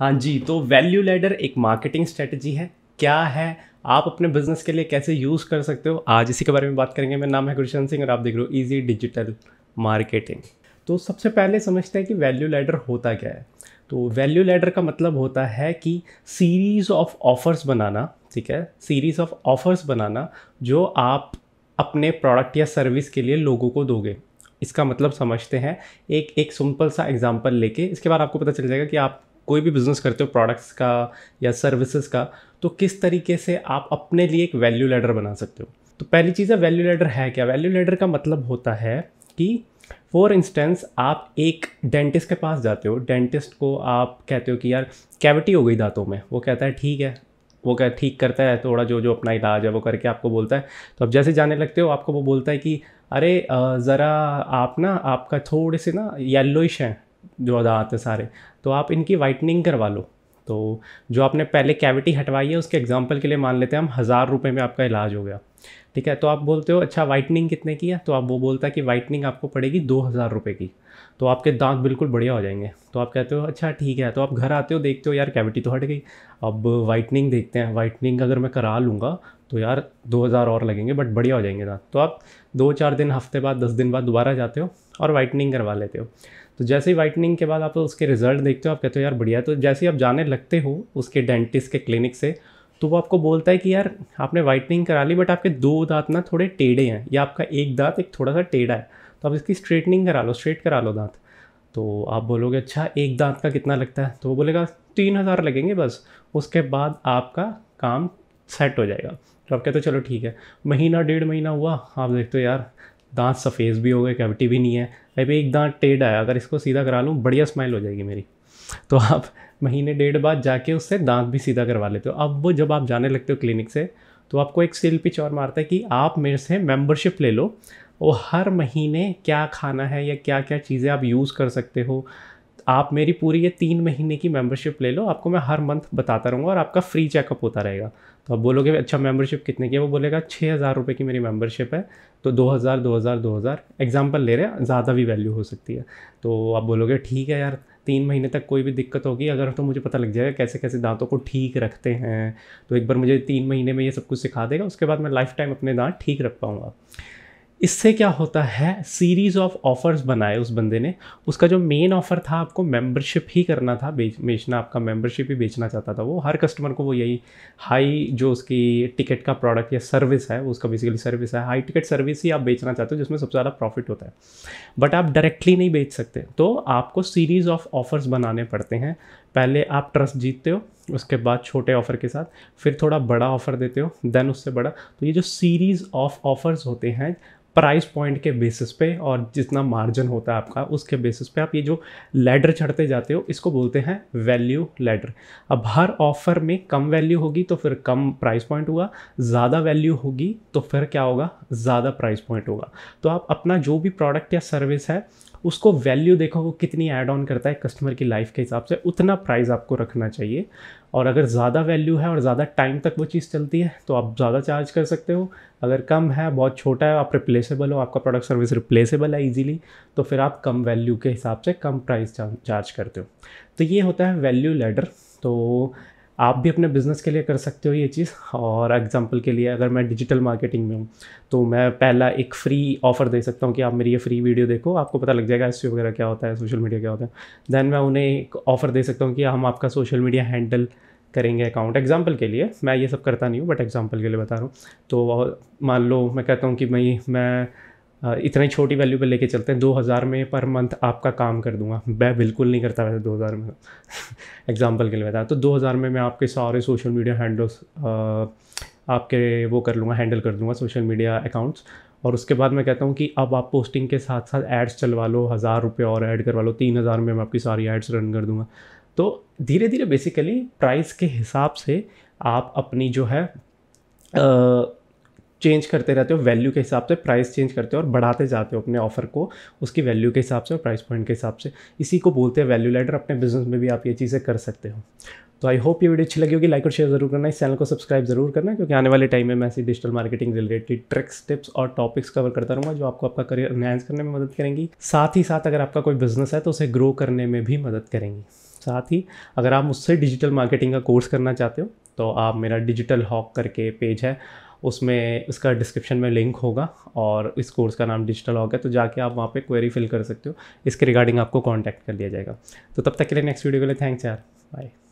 हाँ जी तो वैल्यू लेडर एक मार्केटिंग स्ट्रेटजी है क्या है आप अपने बिजनेस के लिए कैसे यूज़ कर सकते हो आज इसी के बारे में बात करेंगे मेरा नाम है गुलशन सिंह और आप देख रहे हो ईजी डिजिटल मार्केटिंग तो सबसे पहले समझते हैं कि वैल्यू लेडर होता क्या है तो वैल्यू लेडर का मतलब होता है कि सीरीज़ ऑफ ऑफ़र्स बनाना ठीक है सीरीज़ ऑफ ऑफ़र्स बनाना जो आप अपने प्रोडक्ट या सर्विस के लिए लोगों को दोगे इसका मतलब समझते हैं एक एक सिंपल सा एग्जांपल लेके इसके बाद आपको पता चल जाएगा कि आप कोई भी बिज़नेस करते हो प्रोडक्ट्स का या सर्विसेज का तो किस तरीके से आप अपने लिए एक वैल्यू लेडर बना सकते हो तो पहली चीज़ है वैल्यू लेडर है क्या वैल्यू लेडर का मतलब होता है कि फॉर इंस्टेंस आप एक डेंटिस्ट के पास जाते हो डेंटिस्ट को आप कहते हो कि यार कैविटी हो गई दांतों में वो कहता है ठीक है वो क्या ठीक करता है थोड़ा जो जो अपना इलाज है वो करके आपको बोलता है तो अब जैसे जाने लगते हो आपको वो बोलता है कि अरे ज़रा आप ना आपका थोड़े से ना येल्लोइश हैं जो आते है सारे तो आप इनकी वाइटनिंग करवा लो तो जो आपने पहले कैविटी हटवाई है उसके एग्जाम्पल के लिए मान लेते हैं हम हज़ार रुपये में आपका इलाज हो गया ठीक है तो आप बोलते हो अच्छा वाइटनिंग कितने की है तो आप वो बोलता है कि वाइटनिंग आपको पड़ेगी दो हज़ार रुपये की तो आपके दांत बिल्कुल बढ़िया हो जाएंगे तो आप कहते हो अच्छा ठीक है तो आप घर आते हो देखते हो यार कैविटी तो हट गई अब वाइटनिंग देखते हैं वाइटनिंग अगर मैं करा लूँगा तो यार दो हज़ार और लगेंगे बट बढ़िया हो जाएंगे दांत तो आप दो चार दिन हफ्ते बाद दस दिन बाद दोबारा जाते हो और वाइटनिंग करवा लेते हो तो जैसे ही वाइटनिंग के बाद आप तो उसके रिजल्ट देखते हो आप कहते हो यार बढ़िया तो जैसे ही आप जाने लगते हो उसके डेंटिस्ट के क्लिनिक से तो वो आपको बोलता है कि यार आपने वाइटनिंग करा ली बट आपके दो दांत ना थोड़े टेढ़े हैं या आपका एक दांत एक थोड़ा सा टेढ़ा है तो आप इसकी स्ट्रेटनिंग करा लो स्ट्रेट करा लो दांत तो आप बोलोगे अच्छा एक दांत का कितना लगता है तो वो बोलेगा तीन हज़ार लगेंगे बस उसके बाद आपका काम सेट हो जाएगा तो आप कहते हो चलो ठीक है महीना डेढ़ महीना हुआ आप देखते हो यार दांत सफ़ेद भी हो गए कैविटी भी नहीं है अभी एक दांत टेढ़ा है अगर इसको सीधा करा लूँ बढ़िया स्माइल हो जाएगी मेरी तो आप महीने डेढ़ बाद जाके उससे दांत भी सीधा करवा लेते हो अब वो जब आप जाने लगते हो क्लिनिक से तो आपको एक सेल पिच और मारता है कि आप मेरे से मेम्बरशिप ले लो और हर महीने क्या खाना है या क्या क्या चीज़ें आप यूज़ कर सकते हो आप मेरी पूरी ये तीन महीने की मेंबरशिप ले लो आपको मैं हर मंथ बताता रहूँगा और आपका फ्री चेकअप होता रहेगा तो आप बोलोगे अच्छा मेम्बरशिप कितने की है वो बोलेगा छः हज़ार रुपये की मेरी मेंबरशिप है तो दो हज़ार दो हज़ार दो हज़ार एग्जाम्पल ले रहे हैं ज़्यादा भी वैल्यू हो सकती है तो आप बोलोगे ठीक है यार तीन महीने तक कोई भी दिक्कत होगी अगर तो मुझे पता लग जाएगा कैसे कैसे दांतों को ठीक रखते हैं तो एक बार मुझे तीन महीने में ये सब कुछ सिखा देगा उसके बाद मैं लाइफ टाइम अपने दांत ठीक रख पाऊँगा इससे क्या होता है सीरीज़ ऑफ ऑफ़र्स बनाए उस बंदे ने उसका जो मेन ऑफ़र था आपको मेंबरशिप ही करना था बेच बेचना आपका मेंबरशिप ही बेचना चाहता था वो हर कस्टमर को वो यही हाई जो उसकी टिकट का प्रोडक्ट या सर्विस है उसका बेसिकली सर्विस है हाई टिकट सर्विस ही आप बेचना चाहते हो जिसमें सबसे ज़्यादा प्रॉफिट होता है बट आप डायरेक्टली नहीं बेच सकते तो आपको सीरीज़ ऑफ ऑफ़र्स बनाने पड़ते हैं पहले आप ट्रस्ट जीतते हो उसके बाद छोटे ऑफ़र के साथ फिर थोड़ा बड़ा ऑफ़र देते हो देन उससे बड़ा तो ये जो सीरीज़ ऑफ ऑफ़र्स होते हैं प्राइस पॉइंट के बेसिस पे और जितना मार्जिन होता है आपका उसके बेसिस पे आप ये जो लेडर चढ़ते जाते हो इसको बोलते हैं वैल्यू लेडर अब हर ऑफ़र में कम वैल्यू होगी तो फिर कम प्राइस पॉइंट होगा ज़्यादा वैल्यू होगी तो फिर क्या होगा ज़्यादा प्राइस पॉइंट होगा तो आप अपना जो भी प्रोडक्ट या सर्विस है उसको वैल्यू देखो वो कितनी ऐड ऑन करता है कस्टमर की लाइफ के हिसाब से उतना प्राइस आपको रखना चाहिए और अगर ज़्यादा वैल्यू है और ज़्यादा टाइम तक वो चीज़ चलती है तो आप ज़्यादा चार्ज कर सकते हो अगर कम है बहुत छोटा है आप रिप्लेसेबल हो आपका प्रोडक्ट सर्विस रिप्लेसेबल है ईजीली तो फिर आप कम वैल्यू के हिसाब से कम प्राइस चार्ज करते हो तो ये होता है वैल्यू लेडर तो आप भी अपने बिज़नेस के लिए कर सकते हो ये चीज़ और एग्जांपल के लिए अगर मैं डिजिटल मार्केटिंग में हूँ तो मैं पहला एक फ्री ऑफ़र दे सकता हूँ कि आप मेरी ये फ्री वीडियो देखो आपको पता लग जाएगा एस e वगैरह क्या होता है सोशल मीडिया क्या होता है दैन मैं उन्हें एक ऑफ़र दे सकता हूँ कि हम आपका सोशल मीडिया हैंडल करेंगे अकाउंट एग्जाम्पल के लिए मैं ये सब करता नहीं हूँ बट एग्जाम्पल के लिए बता रहा हूँ तो मान लो मैं कहता हूँ कि भाई मैं इतनी छोटी वैल्यू पे लेके चलते हैं दो हज़ार में पर मंथ आपका काम कर दूंगा मैं बिल्कुल नहीं करता वैसे दो हज़ार में एग्जांपल के लिए बताया तो दो हज़ार में मैं आपके सारे सोशल मीडिया हैंडल्स आपके वो कर लूँगा हैंडल कर दूँगा सोशल मीडिया अकाउंट्स और उसके बाद मैं कहता हूँ कि अब आप पोस्टिंग के साथ साथ एड्स चलवा लो हज़ार रुपये और ऐड करवा लो तीन हज़ार में मैं आपकी सारी एड्स रन कर दूँगा तो धीरे धीरे बेसिकली प्राइस के हिसाब से आप अपनी जो है आ, चेंज करते रहते हो वैल्यू के हिसाब से प्राइस चेंज करते हो और बढ़ाते जाते हो अपने ऑफर को उसकी वैल्यू के हिसाब से और प्राइस पॉइंट के हिसाब से इसी को बोलते हैं वैल्यू लेटर अपने बिजनेस में भी आप ये चीज़ें कर सकते हो तो आई होप ये वीडियो अच्छी लगी होगी लाइक और शेयर जरूर करना इस चैनल को सब्सक्राइब जरूर करना क्योंकि आने वाले टाइम में मैं ऐसी digital marketing related tricks tips और टॉपिक्स कवर करता रहूँगा जो आपको आपका करियर एनहैंस करने में मदद करेंगी साथ ही साथ अगर आपका कोई बिजनेस है तो उसे ग्रो करने में भी मदद करेंगी साथ ही अगर आप मुझसे डिजिटल मार्केटिंग का कोर्स करना चाहते हो तो आप मेरा डिजिटल हॉक करके पेज है उसमें उसका डिस्क्रिप्शन में लिंक होगा और इस कोर्स का नाम डिजिटल होगा तो जाके आप वहाँ पे क्वेरी फिल कर सकते हो इसके रिगार्डिंग आपको कांटेक्ट कर लिया जाएगा तो तब तक के लिए नेक्स्ट वीडियो के लिए थैंक्स यार बाय